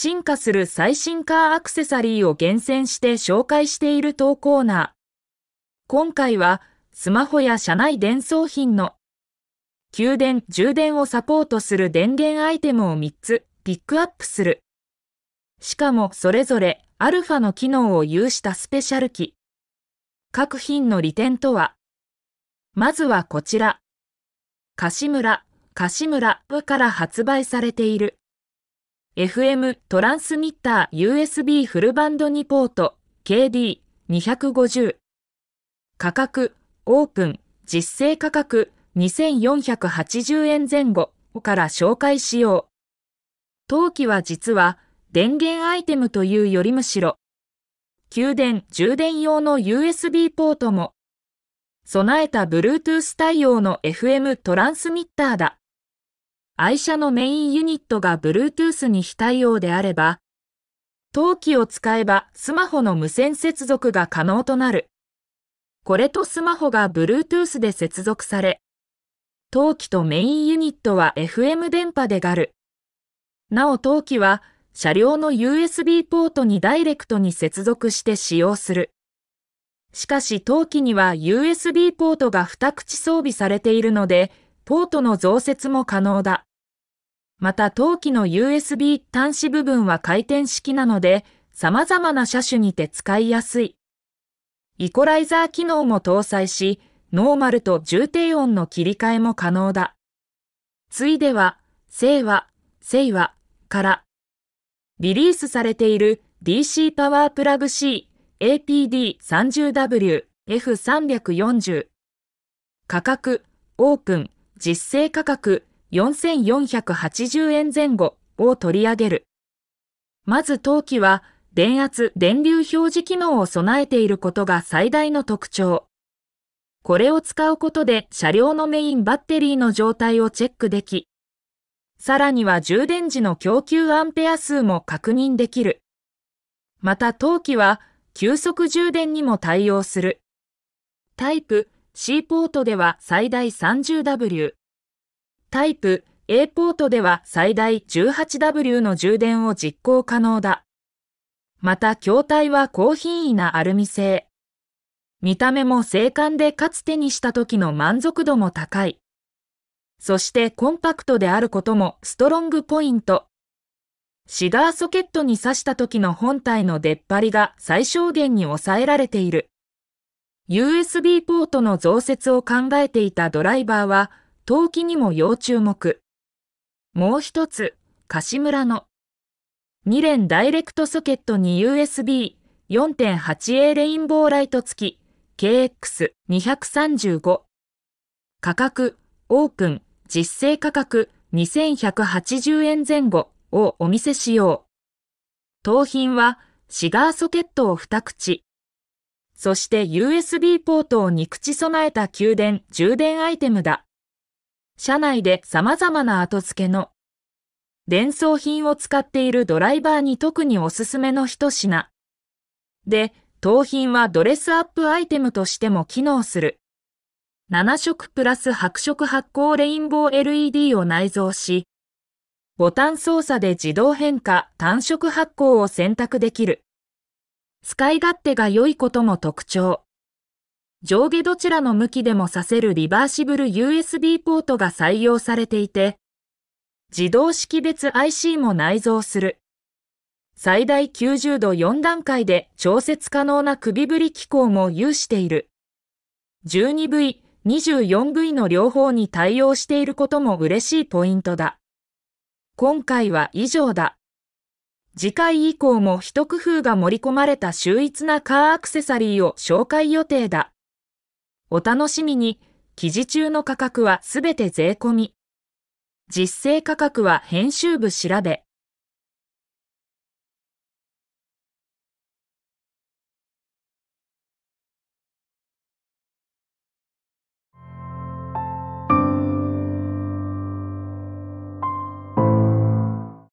進化する最新カーアクセサリーを厳選して紹介している当コーナー。今回はスマホや車内電送品の給電、充電をサポートする電源アイテムを3つピックアップする。しかもそれぞれアルファの機能を有したスペシャル機。各品の利点とはまずはこちら。カシムラ、カシムラ部から発売されている。FM トランスミッター USB フルバンド2ポート KD250 価格オープン実勢価格2480円前後から紹介しよう。当機は実は電源アイテムというよりむしろ給電充電用の USB ポートも備えた Bluetooth 対応の FM トランスミッターだ。愛車のメインユニットが Bluetooth に非対応であれば、陶器を使えばスマホの無線接続が可能となる。これとスマホが Bluetooth で接続され、陶器とメインユニットは FM 電波でガル。なお陶器は車両の USB ポートにダイレクトに接続して使用する。しかし陶器には USB ポートが2口装備されているので、ポートの増設も可能だ。また陶器の USB 端子部分は回転式なので、様々な車種にて使いやすい。イコライザー機能も搭載し、ノーマルと重低音の切り替えも可能だ。ついでは、聖和、聖和から、リリースされている DC パワープラグ C APD30W F340 価格、オープン、実勢価格、4480円前後を取り上げる。まず陶器は、電圧、電流表示機能を備えていることが最大の特徴。これを使うことで車両のメインバッテリーの状態をチェックでき、さらには充電時の供給アンペア数も確認できる。また陶器は急速充電にも対応する。タイプ C ポートでは最大 30W、タイプ A ポートでは最大 18W の充電を実行可能だ。また、筐体は高品位なアルミ製。見た目も静観でかつ手にした時の満足度も高い。そしてコンパクトであることもストロングポイント。シガーソケットに挿した時の本体の出っ張りが最小限に抑えられている。USB ポートの増設を考えていたドライバーは陶器にも要注目。もう一つ、カシムラの2連ダイレクトソケットに USB4.8A レインボーライト付き KX235 価格オープン実勢価格2180円前後をお見せしよう。盗品はシガーソケットを2口。そして USB ポートを2口備えた給電、充電アイテムだ。社内で様々な後付けの伝送品を使っているドライバーに特におすすめの一品。で、盗品はドレスアップアイテムとしても機能する。7色プラス白色発光レインボー LED を内蔵し、ボタン操作で自動変化、単色発光を選択できる。使い勝手が良いことも特徴。上下どちらの向きでもさせるリバーシブル USB ポートが採用されていて、自動識別 IC も内蔵する。最大90度4段階で調節可能な首振り機構も有している。12V、24V の両方に対応していることも嬉しいポイントだ。今回は以上だ。次回以降も一工夫が盛り込まれた秀逸なカーアクセサリーを紹介予定だ。お楽しみに、記事中の価格はすべて税込み。実勢価格は編集部調べ。